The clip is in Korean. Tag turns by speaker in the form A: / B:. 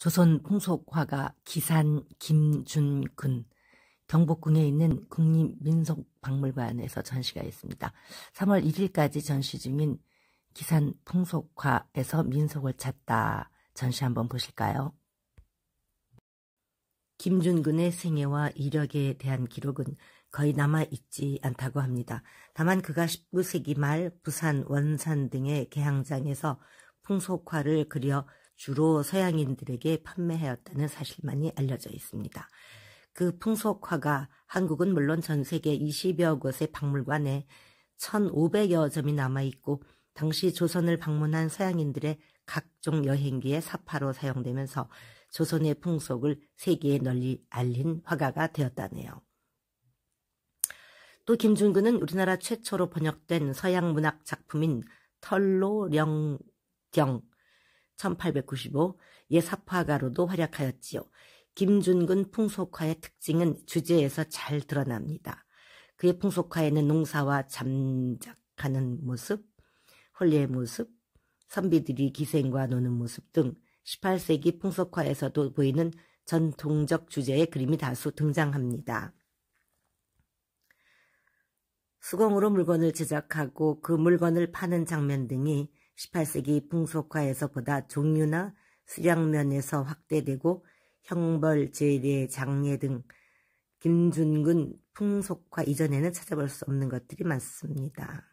A: 조선 풍속화가 기산 김준근 경복궁에 있는 국립민속박물관에서 전시가 있습니다. 3월 1일까지 전시 중인 기산 풍속화에서 민속을 찾다 전시 한번 보실까요? 김준근의 생애와 이력에 대한 기록은 거의 남아있지 않다고 합니다. 다만 그가 19세기 말 부산 원산 등의 개항장에서 풍속화를 그려 주로 서양인들에게 판매하였다는 사실만이 알려져 있습니다. 그 풍속화가 한국은 물론 전 세계 20여 곳의 박물관에 1,500여 점이 남아있고 당시 조선을 방문한 서양인들의 각종 여행기의 사파로 사용되면서 조선의 풍속을 세계에 널리 알린 화가가 되었다네요. 또 김준근은 우리나라 최초로 번역된 서양 문학 작품인 털로 령경 1895예사파가로도 활약하였지요. 김준근 풍속화의 특징은 주제에서 잘 드러납니다. 그의 풍속화에는 농사와 잠작하는 모습, 홀리의 모습, 선비들이 기생과 노는 모습 등 18세기 풍속화에서도 보이는 전통적 주제의 그림이 다수 등장합니다. 수공으로 물건을 제작하고 그 물건을 파는 장면 등이 18세기 풍속화에서 보다 종류나 수량면에서 확대되고 형벌, 제례, 장례 등 김준근 풍속화 이전에는 찾아볼 수 없는 것들이 많습니다.